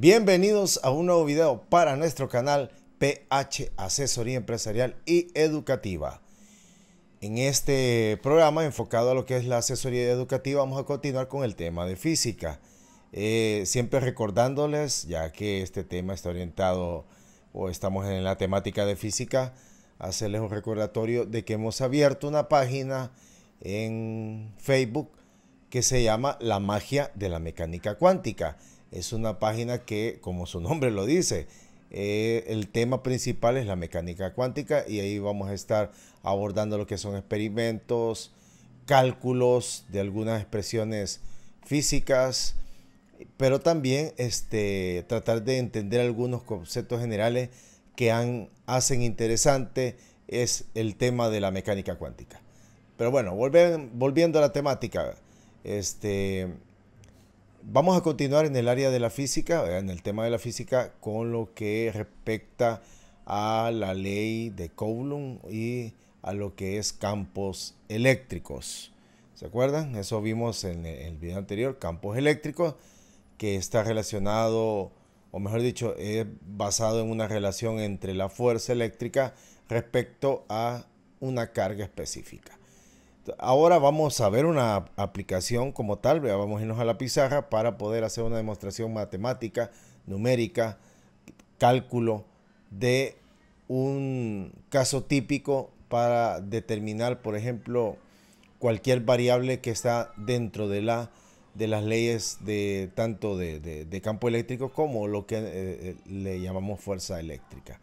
Bienvenidos a un nuevo video para nuestro canal PH Asesoría Empresarial y Educativa. En este programa enfocado a lo que es la asesoría educativa vamos a continuar con el tema de física. Eh, siempre recordándoles, ya que este tema está orientado o estamos en la temática de física, hacerles un recordatorio de que hemos abierto una página en Facebook que se llama La magia de la mecánica cuántica es una página que, como su nombre lo dice, eh, el tema principal es la mecánica cuántica y ahí vamos a estar abordando lo que son experimentos, cálculos de algunas expresiones físicas, pero también este, tratar de entender algunos conceptos generales que hacen interesante es el tema de la mecánica cuántica. Pero bueno, volviendo a la temática, este, Vamos a continuar en el área de la física, en el tema de la física, con lo que respecta a la ley de Coulomb y a lo que es campos eléctricos. ¿Se acuerdan? Eso vimos en el video anterior, campos eléctricos, que está relacionado, o mejor dicho, es basado en una relación entre la fuerza eléctrica respecto a una carga específica. Ahora vamos a ver una aplicación como tal, vamos a irnos a la pizarra para poder hacer una demostración matemática, numérica, cálculo de un caso típico para determinar, por ejemplo, cualquier variable que está dentro de, la, de las leyes de tanto de, campo eléctrico como lo que eh, eh, le llamamos fuerza eléctrica.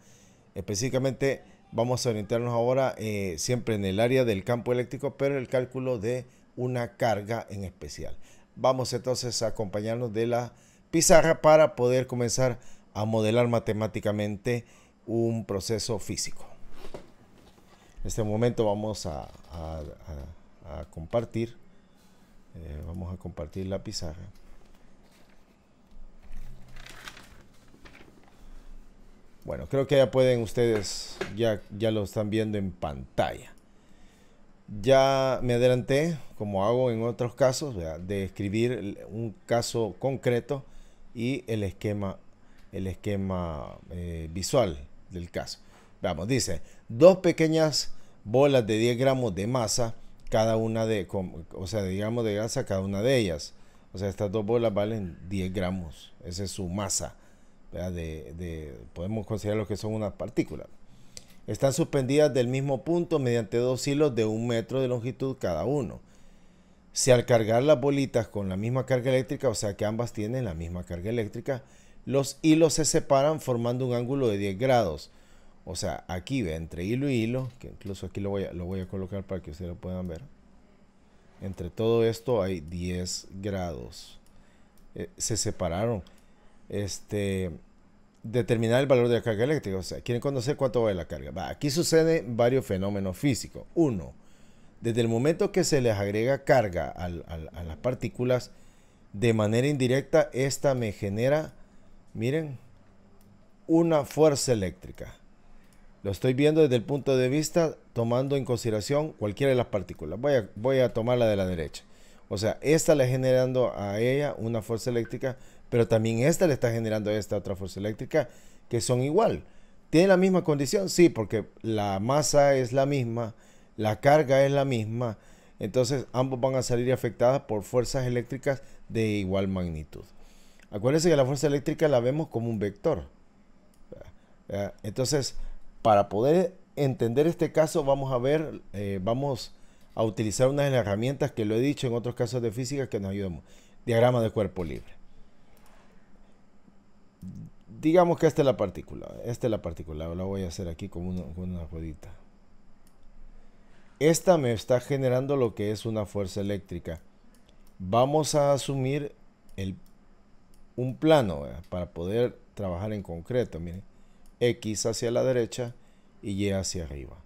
Específicamente, Vamos a orientarnos ahora eh, siempre en el área del campo eléctrico, pero el cálculo de una carga en especial. Vamos entonces a acompañarnos de la pizarra para poder comenzar a modelar matemáticamente un proceso físico. En este momento vamos a, compartir. Eh, vamos a compartir la pizarra. Bueno, creo que ya pueden ustedes, ya, ya lo están viendo en pantalla. Ya me adelanté, como hago en otros casos, de escribir un caso concreto y el esquema, el esquema eh, visual del caso. Vamos, dice, dos pequeñas bolas de 10 gramos de masa, cada una de, o sea, digamos de grasa, cada una de ellas. O sea, estas dos bolas valen 10 gramos, esa es su masa de, podemos considerar lo que son unas partículas. Están suspendidas del mismo punto mediante dos hilos de un metro de longitud cada uno. Si al cargar las bolitas con la misma carga eléctrica, o sea que ambas tienen la misma carga eléctrica, los hilos se separan formando un ángulo de 10 grados. O sea, aquí ve, entre hilo y hilo, que incluso aquí lo voy a, lo voy a colocar para que ustedes lo puedan ver. Entre todo esto hay 10 grados. Eh, se separaron. Este, determinar el valor de la carga eléctrica. O sea, quieren conocer cuánto vale la carga. Va, aquí sucede varios fenómenos físicos. Uno, desde el momento que se les agrega carga a las partículas, de manera indirecta, esta me genera, miren, una fuerza eléctrica. Lo estoy viendo desde el punto de vista tomando en consideración cualquiera de las partículas. Voy a, voy a tomar la de la derecha. O sea, esta le generando a ella una fuerza eléctrica pero también esta le está generando esta otra fuerza eléctrica que son igual. ¿tiene la misma condición? Sí, porque la masa es la misma, la carga es la misma. Entonces ambos van a salir afectadas por fuerzas eléctricas de igual magnitud. Acuérdense que la fuerza eléctrica la vemos como un vector. Entonces, para poder entender este caso, vamos a ver, eh, vamos a utilizar unas herramientas que lo he dicho en otros casos de física que nos ayudamos. Diagrama de cuerpo libre digamos que esta es la partícula. Esta es la partícula. La voy a hacer aquí con una, con ruedita. Esta me está generando lo que es una fuerza eléctrica. Vamos a asumir un plano para poder trabajar en concreto. Miren, X hacia la derecha y Y hacia arriba.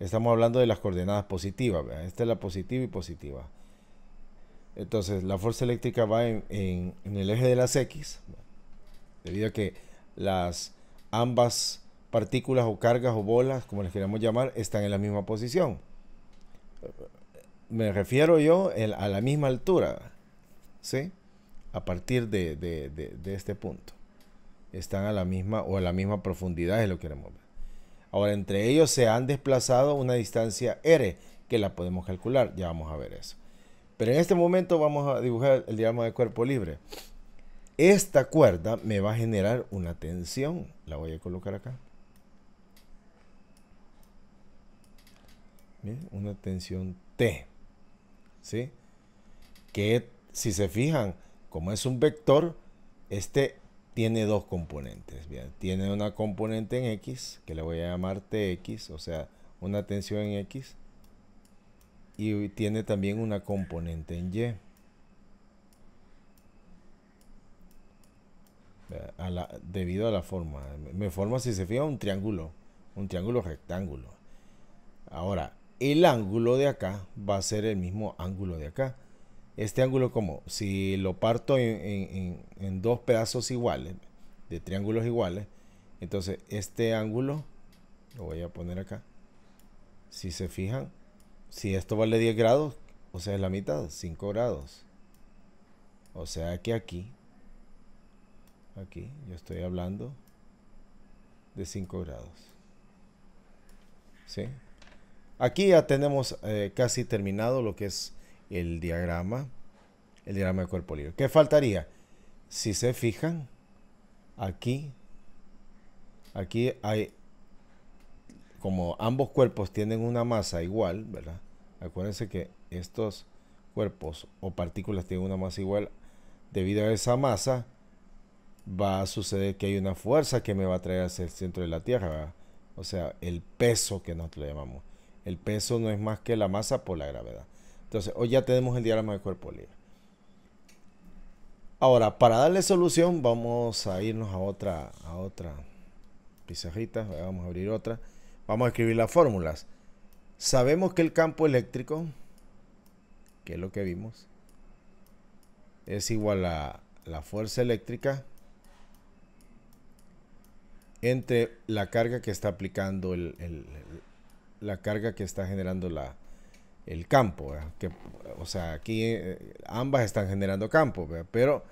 Estamos hablando de las coordenadas positivas. Esta es la positiva y positiva. Entonces, la fuerza eléctrica va en, el eje de las X. Debido a que las ambas partículas o cargas o bolas, como les queremos llamar, están en la misma posición. Me refiero yo a la misma altura, ¿sí? A partir de, de, este punto. Están a la misma o a la misma profundidad, es lo que queremos ver. Ahora, entre ellos se han desplazado una distancia R, que la podemos calcular, ya vamos a ver eso. Pero en este momento vamos a dibujar el diagrama de cuerpo libre. Esta cuerda me va a generar una tensión. La voy a colocar acá. Una tensión T. ¿Sí? Que si se fijan, como es un vector, este tiene dos componentes. tiene una componente en X, que le voy a llamar TX, o sea, una tensión en X. Y tiene también una componente en Y. debido a la forma. Me forma, si se fija, un triángulo, un triángulo rectángulo. Ahora, el ángulo de acá va a ser el mismo ángulo de acá. Este ángulo, como si lo parto en, en dos pedazos iguales, de triángulos iguales, entonces este ángulo, lo voy a poner acá. Si se fijan, si esto vale 10 grados, o sea, es la mitad, 5 grados. O sea que aquí Aquí yo estoy hablando de 5 grados. ¿Sí? Aquí ya tenemos eh, casi terminado lo que es el diagrama, el diagrama de cuerpo libre. ¿Qué faltaría? Si se fijan, aquí, aquí hay, como ambos cuerpos tienen una masa igual, ¿verdad? Acuérdense que estos cuerpos o partículas tienen una masa igual, debido a esa masa, va a suceder que hay una fuerza que me va a traer hacia el centro de la Tierra, o sea, el peso que nosotros llamamos. El peso no es más que la masa por la gravedad. Entonces, hoy ya tenemos el diagrama de cuerpo libre. Ahora, para darle solución, vamos a irnos a otra, a otra pizarrita. Vamos a abrir otra. Vamos a escribir las fórmulas. Sabemos que el campo eléctrico, que es lo que vimos, es igual a la fuerza eléctrica entre la carga que está aplicando la carga que está generando la, el campo. o sea, aquí eh, ambas están generando campo, pero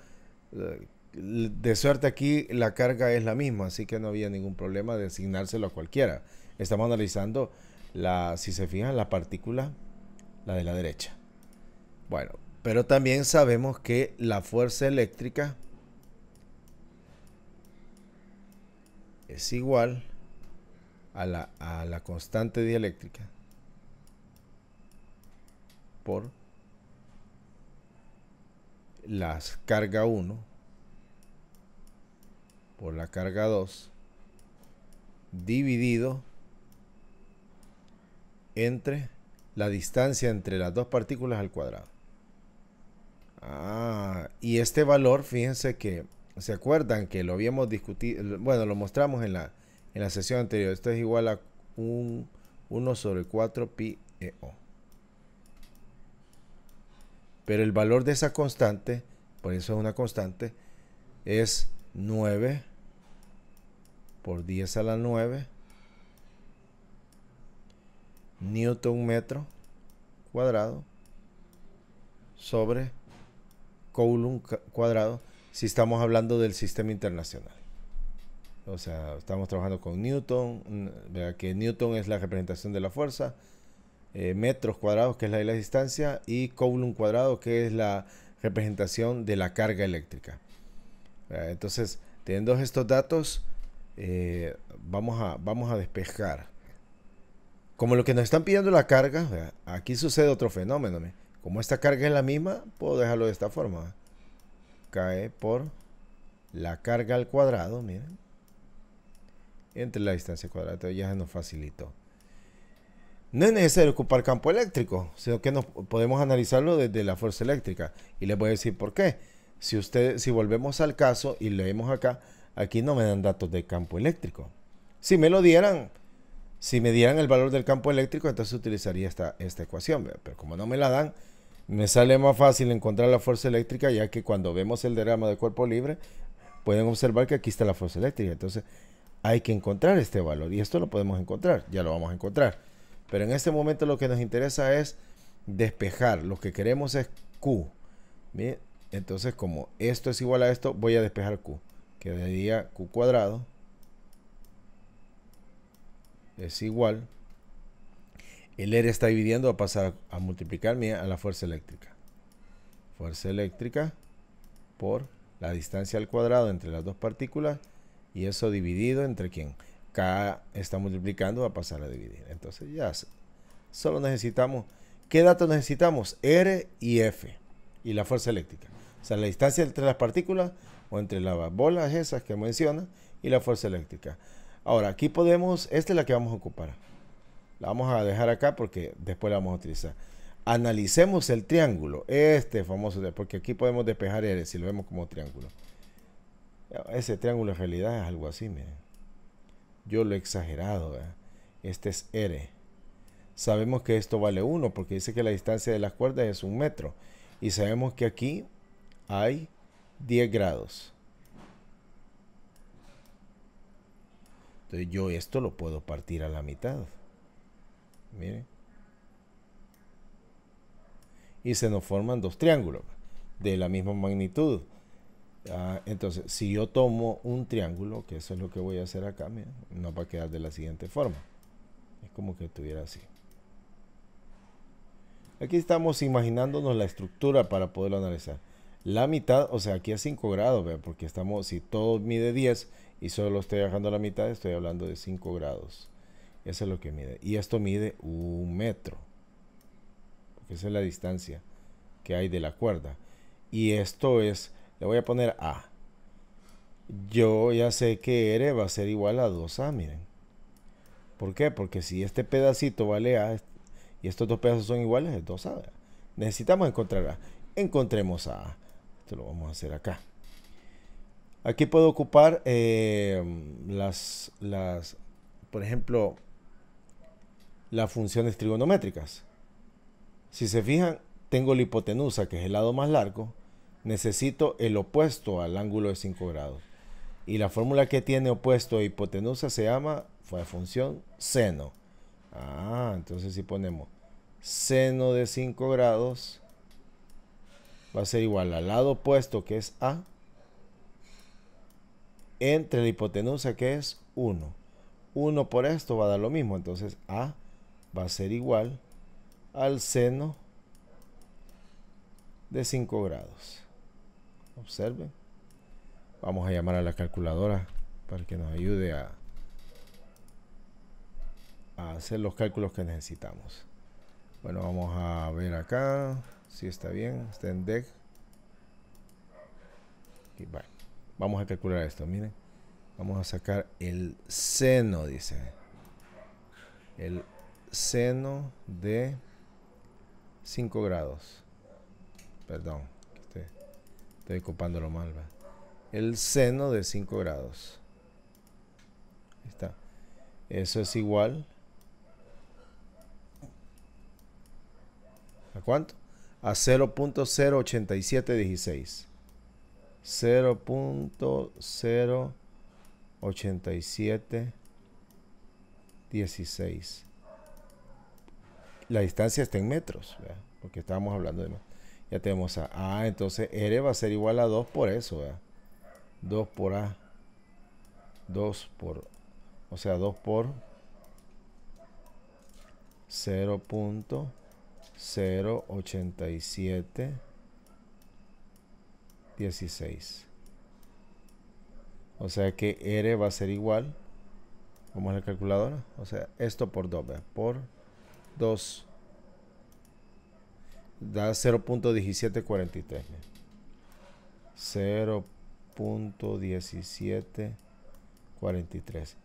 eh, de suerte aquí la carga es la misma, así que no había ningún problema de asignárselo a cualquiera. Estamos analizando, la, si se fijan, la partícula, la de la derecha. Bueno, pero también sabemos que la fuerza eléctrica es igual a la, constante dieléctrica por la carga 1 por la carga 2 dividido entre la distancia entre las dos partículas al cuadrado. Ah, y este valor, fíjense que ¿Se acuerdan que lo habíamos discutido? Bueno, lo mostramos en la, en la sesión anterior. Esto es igual a un 1 sobre 4 pi e o. Pero el valor de esa constante, por eso es una constante, es 9 por 10 a la 9 newton metro cuadrado sobre coulomb cuadrado si estamos hablando del sistema internacional. O sea, estamos trabajando con Newton, mm, que Newton es la representación de la fuerza, eh, metros cuadrados, que es la de la distancia, y Coulomb cuadrado, que es la representación de la carga eléctrica. Entonces, teniendo estos datos, eh, vamos, a, vamos a despejar. Como lo que nos están pidiendo la carga, aquí sucede otro fenómeno. Como esta carga es la misma, puedo dejarlo de esta forma cae por la carga al cuadrado, miren, entre la distancia cuadrada. ya se nos facilitó. No es necesario ocupar campo eléctrico, sino que no podemos analizarlo desde la fuerza eléctrica. Y les voy a decir por qué. Si, usted, si volvemos al caso y leemos acá, aquí no me dan datos de campo eléctrico. Si me lo dieran, si me dieran el valor del campo eléctrico, entonces utilizaría esta, esta ecuación. Pero como no me la dan, me sale más fácil encontrar la fuerza eléctrica, ya que cuando vemos el diagrama de cuerpo libre, pueden observar que aquí está la fuerza eléctrica. Entonces, hay que encontrar este valor. Y esto lo podemos encontrar, ya lo vamos a encontrar. Pero en este momento lo que nos interesa es despejar. Lo que queremos es Q. ¿Bien? Entonces, como esto es igual a esto, voy a despejar Q. Quedaría Q cuadrado. Es igual el R está dividiendo, va a pasar a multiplicar a la fuerza eléctrica. Fuerza eléctrica por la distancia al cuadrado entre las dos partículas y eso dividido entre quién. K está multiplicando, va a pasar a dividir. Entonces ya solo necesitamos, ¿qué datos necesitamos? R y F y la fuerza eléctrica. O sea, la distancia entre las partículas o entre las bolas esas que menciona y la fuerza eléctrica. Ahora, aquí podemos, esta es la que vamos a ocupar. La vamos a dejar acá porque después la vamos a utilizar. Analicemos el triángulo, este famoso, porque aquí podemos despejar R si lo vemos como triángulo. Ese triángulo en realidad es algo así, miren. Yo lo he exagerado, este es R. Sabemos que esto vale 1 porque dice que la distancia de las cuerdas es un metro. Y sabemos que aquí hay 10 grados. Entonces yo esto lo puedo partir a la mitad. Y se nos forman dos triángulos de la misma magnitud. Ah, entonces, si yo tomo un triángulo, que eso es lo que voy a hacer acá, mira, nos va a quedar de la siguiente forma. Es como que estuviera así. Aquí estamos imaginándonos la estructura para poderlo analizar. La mitad, o sea, aquí a 5 grados, porque estamos, si todo mide 10 y solo estoy bajando la mitad, estoy hablando de 5 grados. Eso es lo que mide. Y esto mide un metro. Porque esa es la distancia que hay de la cuerda. Y esto es, le voy a poner A. Yo ya sé que R va a ser igual a 2A, miren. ¿Por qué? Porque si este pedacito vale A y estos dos pedazos son iguales, es 2A. Necesitamos encontrar A. Encontremos A. Esto lo vamos a hacer acá. Aquí puedo ocupar eh, las, las, por ejemplo, las funciones trigonométricas. Si se fijan, tengo la hipotenusa, que es el lado más largo, necesito el opuesto al ángulo de 5 grados. Y la fórmula que tiene opuesto a e hipotenusa se llama función seno. Ah, entonces si ponemos seno de 5 grados, va a ser igual al lado opuesto que es A, entre la hipotenusa que es 1. 1 por esto va a dar lo mismo, entonces A va a ser igual al seno de 5 grados. Observen. Vamos a llamar a la calculadora para que nos ayude a, a hacer los cálculos que necesitamos. Bueno, vamos a ver acá si está bien. Está en DEC. Vamos a calcular esto, miren. Vamos a sacar el seno, dice. El seno de 5 grados. Perdón, estoy, estoy copándolo mal. ¿verdad? El seno de 5 grados. Ahí está. Eso es igual. ¿A cuánto? A 0.08716. 0.08716 la distancia está en metros, ¿verdad? porque estábamos hablando de... Ya tenemos a A, entonces R va a ser igual a 2 por eso, ¿verdad? 2 por A, 2 por, o sea, 2 por ...0.08716... 16. O sea que R va a ser igual, vamos a el calculadora, o sea, esto por 2, ¿verdad? Por 2 da 0.1743. 0.1743.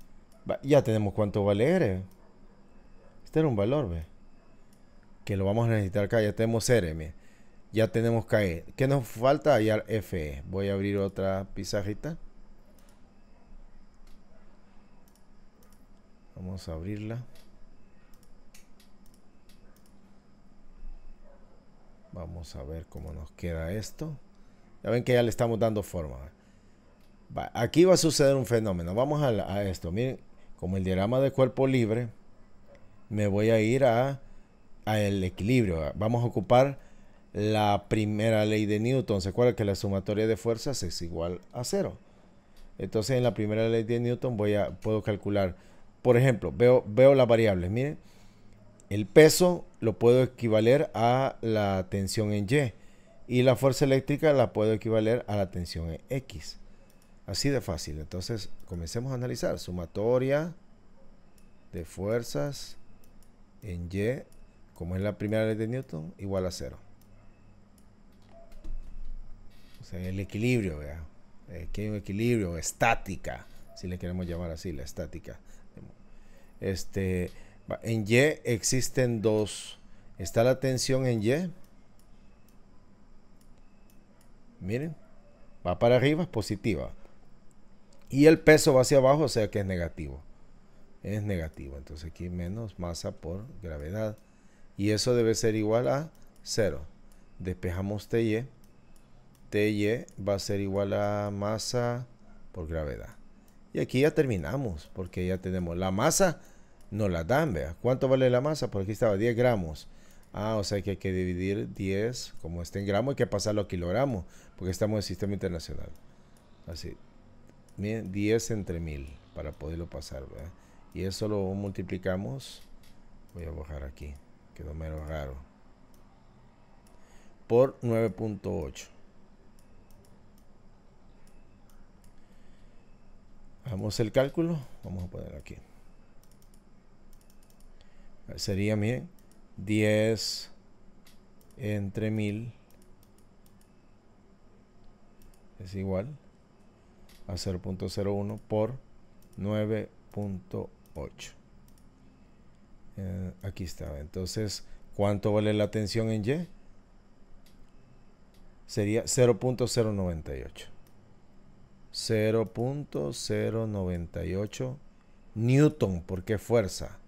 Ya tenemos cuánto vale R eh. Este era un valor, ve. Que lo vamos a necesitar acá. Ya tenemos R, Ya tenemos K e. ¿Qué nos falta? Hallar FE. Voy a abrir otra pizarrita. Vamos a abrirla. Vamos a ver cómo nos queda esto. Ya ven que ya le estamos dando forma. ¿eh? Aquí va a suceder un fenómeno. Vamos a, esto. Miren, como el diagrama de cuerpo libre, me voy a ir a, el equilibrio. Vamos a ocupar la primera ley de Newton. ¿Se acuerdan que la sumatoria de fuerzas es igual a cero? Entonces en la primera ley de Newton voy a, puedo calcular. Por ejemplo, veo, veo las variables. Miren, el peso lo puedo equivaler a la tensión en Y y la fuerza eléctrica la puedo equivaler a la tensión en X. Así de fácil. Entonces, comencemos a analizar. Sumatoria de fuerzas en Y, como es la primera ley de Newton, igual a cero. O sea, el equilibrio, vea. Aquí hay un equilibrio, estática, si le queremos llamar así, la estática. Este, en Y existen dos. Está la tensión en Y. Miren, va para arriba, es positiva. Y el peso va hacia abajo, o sea que es negativo. Es negativo. Entonces aquí menos masa por gravedad. Y eso debe ser igual a cero Despejamos TY. TY va a ser igual a masa por gravedad. Y aquí ya terminamos, porque ya tenemos la masa no la dan, vea. ¿Cuánto vale la masa? Por aquí estaba 10 gramos. Ah, o sea que hay que dividir 10, como está en gramos, hay que pasarlo a kilogramos, porque estamos en el sistema internacional. Así, 10 entre 1000 para poderlo pasar, ¿verdad? Y eso lo multiplicamos. Voy a bajar aquí, quedó menos raro. Por 9.8. Hagamos el cálculo. Vamos a poner aquí. Sería, miren, 10 entre 1000 es igual a 0.01 por 9.8. Eh, aquí está. Entonces, ¿cuánto vale la tensión en Y? Sería 0.098. 0.098 Newton, qué fuerza.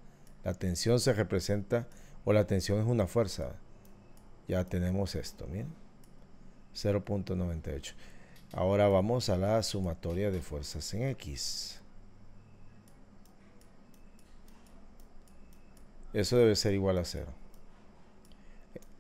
La tensión se representa, o la tensión es una fuerza. Ya tenemos esto, bien 0.98. Ahora vamos a la sumatoria de fuerzas en X. Eso debe ser igual a 0.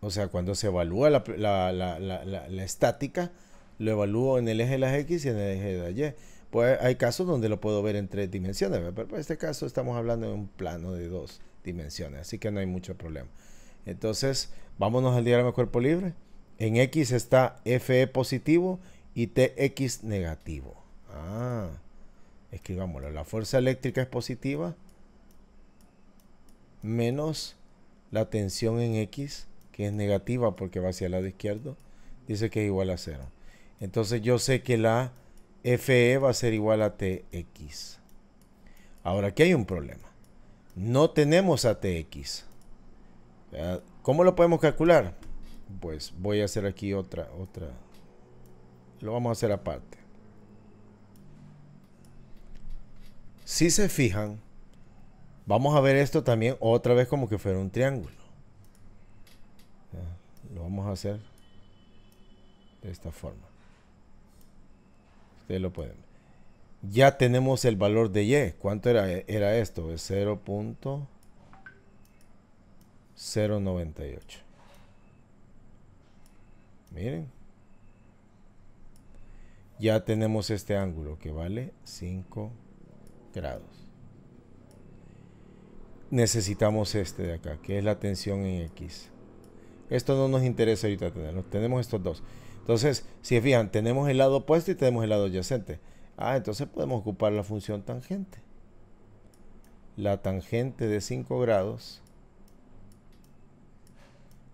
O sea, cuando se evalúa la, la, la estática, lo evalúo en el eje de las X y en el eje de la Y pues hay casos donde lo puedo ver en tres dimensiones, pero en pues, este caso estamos hablando de un plano de dos dimensiones, así que no hay mucho problema. Entonces, vámonos al diagrama de cuerpo libre. En X está FE positivo y TX negativo. Ah, escribámoslo. La fuerza eléctrica es positiva menos la tensión en X, que es negativa porque va hacia el lado izquierdo, dice que es igual a cero. Entonces yo sé que la FE va a ser igual a TX. Ahora aquí hay un problema. No tenemos a TX. ¿Cómo lo podemos calcular? Pues voy a hacer aquí otra, otra. Lo vamos a hacer aparte. Si se fijan, vamos a ver esto también otra vez como que fuera un triángulo. Lo vamos a hacer de esta forma. Ustedes lo pueden. Ya tenemos el valor de y. ¿Cuánto era, era esto? Es 0.098. Miren. Ya tenemos este ángulo que vale 5 grados necesitamos este de acá, que es la tensión en X. Esto no nos interesa ahorita tenerlo. Tenemos estos dos. Entonces, si fijan, tenemos el lado opuesto y tenemos el lado adyacente. Ah, entonces podemos ocupar la función tangente. La tangente de 5 grados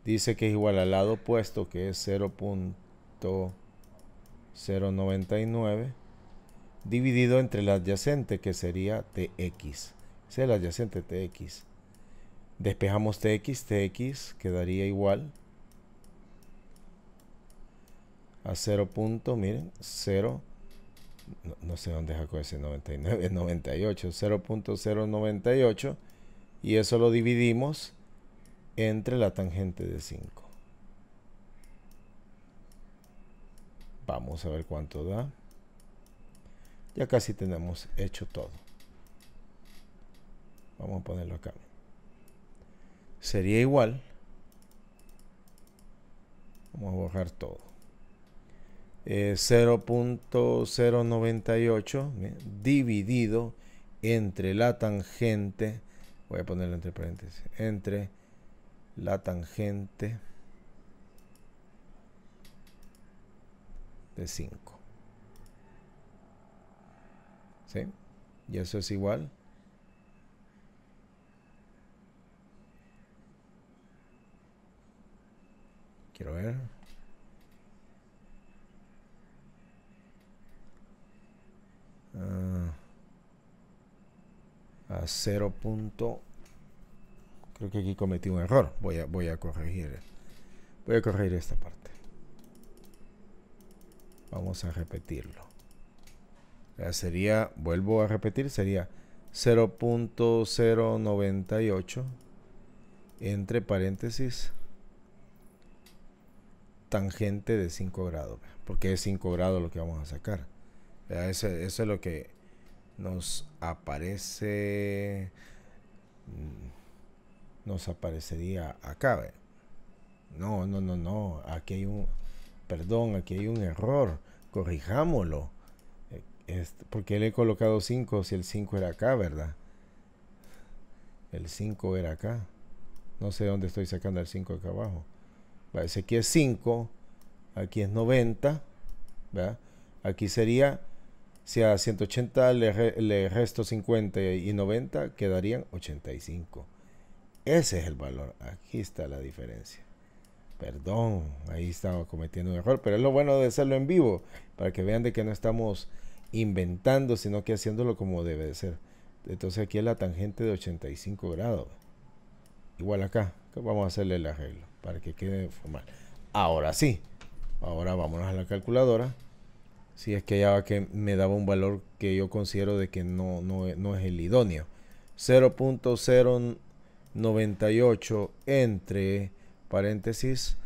dice que es igual al lado opuesto, que es 0.099, dividido entre el adyacente, que sería tx. Es el adyacente tx. Despejamos tx, tx quedaría igual a 0. miren, 0. No, sé dónde sacó ese 99, 98, 0.098 y eso lo dividimos entre la tangente de 5. Vamos a ver cuánto da. Ya casi tenemos hecho todo. Vamos a ponerlo acá. Sería igual. Vamos a borrar todo eh, 0.098 ¿eh? dividido entre la tangente, voy a ponerlo entre paréntesis, entre la tangente de 5. ¿Sí? Y eso es igual. Quiero ver. Ah, a 0. Creo que aquí cometí un error. Voy a, voy a corregir. Voy a corregir esta parte. Vamos a repetirlo. Ya sería, vuelvo a repetir, sería 0.098 entre paréntesis tangente de 5 grados, porque es 5 grados lo que vamos a sacar. Eso, es lo que nos aparece. Mm, nos aparecería acá. No, no, no, no. Aquí hay un. Perdón, aquí hay un error. Corrijámoslo. Eh, porque le he colocado 5 si el 5 era acá, ¿verdad? El 5 era acá. No sé dónde estoy sacando el 5 acá abajo. Parece que es 5. Aquí es 90. ¿verdad? Aquí sería si a 180 le, le resto 50 y 90, quedarían 85. Ese es el valor. Aquí está la diferencia. Perdón, ahí estaba cometiendo un error, pero es lo bueno de hacerlo en vivo, para que vean de que no estamos inventando, sino que haciéndolo como debe de ser. Entonces aquí es la tangente de 85 grados. Igual acá, vamos a hacerle el arreglo para que quede formal. Ahora sí, ahora vamos a la calculadora si es que ya que me daba un valor que yo considero de que no, es el idóneo. 0.098 entre paréntesis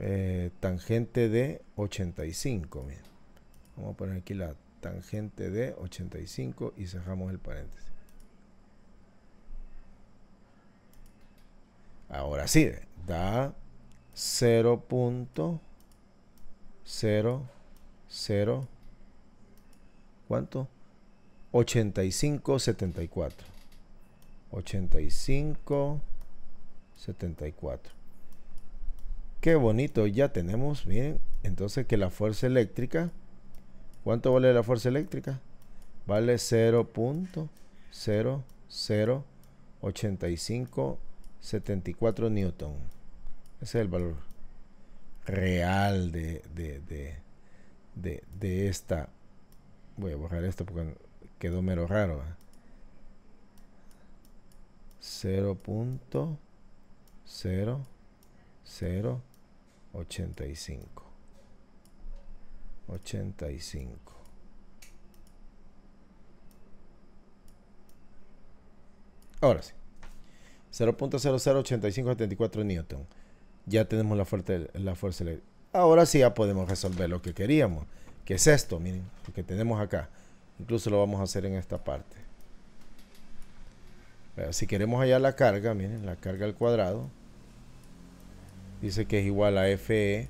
eh, tangente de 85. Vamos a poner aquí la tangente de 85 y cerramos el paréntesis. Ahora sí, da 0.098. 0, ¿cuánto? 85, 74. 85, 74. Qué bonito, ya tenemos, bien entonces que la fuerza eléctrica, ¿cuánto vale la fuerza eléctrica? Vale 85 74 newton. Ese es el valor real de, de, de esta. Voy a borrar esto porque quedó mero raro. 0.0085. 85. Ahora sí. 0.008574 Newton. Ya tenemos la fuerza, la fuerza eléctrica. Ahora sí ya podemos resolver lo que queríamos, que es esto, miren, lo que tenemos acá. Incluso lo vamos a hacer en esta parte. si queremos hallar la carga, miren, la carga al cuadrado, dice que es igual a FE,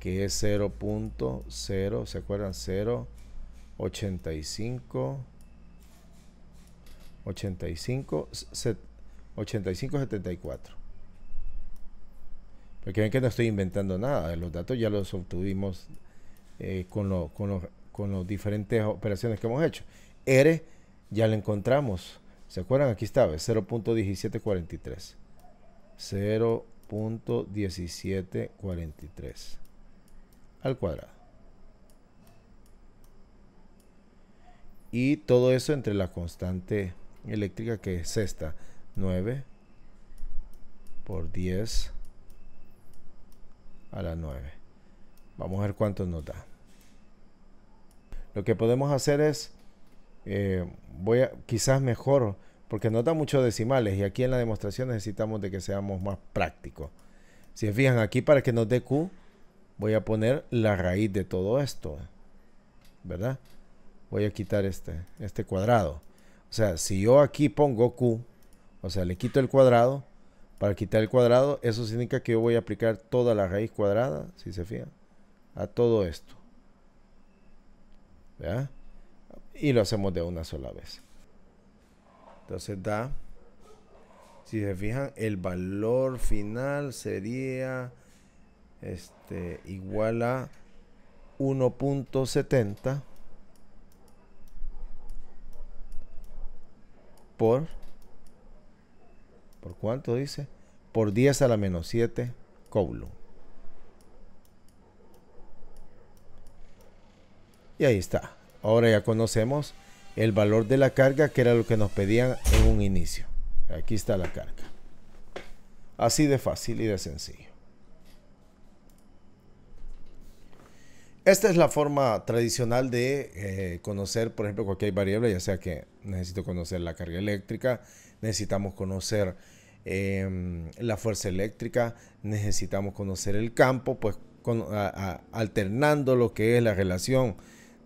que es 0.0, ¿se acuerdan? 0.85. 85, 85, 74. Porque ven que no estoy inventando nada, los datos ya los obtuvimos eh, con, los las diferentes operaciones que hemos hecho. R ya lo encontramos. ¿Se acuerdan? Aquí estaba, 0.1743. 0.1743 al cuadrado. Y todo eso entre la constante eléctrica que es esta, 9 por 10 a las 9. Vamos a ver cuánto nos da. Lo que podemos hacer es, eh, voy a, quizás mejor, porque nos da muchos decimales y aquí en la demostración necesitamos de que seamos más prácticos. Si se fijan aquí para que nos dé Q, voy a poner la raíz de todo esto, ¿verdad? Voy a quitar este, este cuadrado. O sea, si yo aquí pongo Q, o sea, le quito el cuadrado, para quitar el cuadrado, eso significa que yo voy a aplicar toda la raíz cuadrada, si se fijan, a todo esto. ...ya... Y lo hacemos de una sola vez. Entonces da, si se fijan, el valor final sería este, igual a 1.70 por ¿Por cuánto dice? Por 10 a la menos 7 Coulomb. Y ahí está. Ahora ya conocemos el valor de la carga que era lo que nos pedían en un inicio. Aquí está la carga. Así de fácil y de sencillo. Esta es la forma tradicional de eh, conocer, por ejemplo, cualquier variable, ya sea que necesito conocer la carga eléctrica, necesitamos conocer Em, la fuerza eléctrica, necesitamos conocer el campo, pues alternando lo que es la relación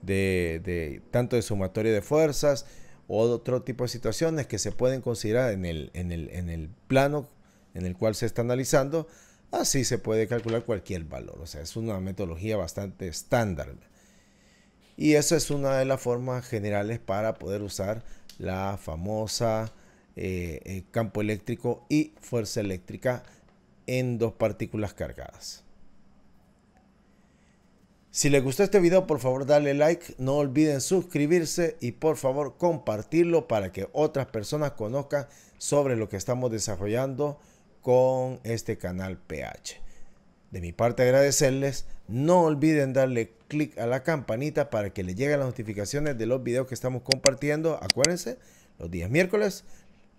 de, tanto de sumatoria de fuerzas o otro tipo de situaciones que se pueden considerar en el, en el, en el plano en el cual se está analizando, así se puede calcular cualquier valor. O sea, es una metodología bastante estándar. Y esa es una de las formas generales para poder usar la famosa eh, eh, campo eléctrico y fuerza eléctrica en dos partículas cargadas. Si les gustó este video, por favor dale like, no olviden suscribirse y por favor compartirlo para que otras personas conozcan sobre lo que estamos desarrollando con este canal PH. De mi parte agradecerles, no olviden darle click a la campanita para que le lleguen las notificaciones de los videos que estamos compartiendo. Acuérdense, los días miércoles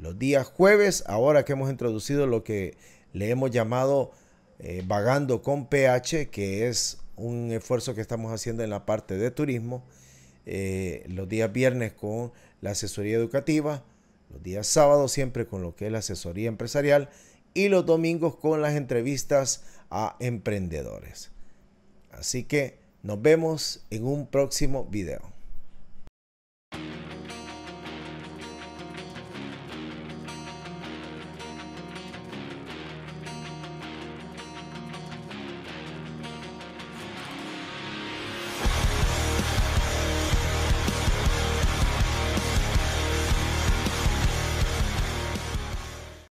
los días jueves, ahora que hemos introducido lo que le hemos llamado eh, Vagando con PH, que es un esfuerzo que estamos haciendo en la parte de turismo, eh, los días viernes con la asesoría educativa, los días sábados siempre con lo que es la asesoría empresarial y los domingos con las entrevistas a emprendedores. Así que nos vemos en un próximo video.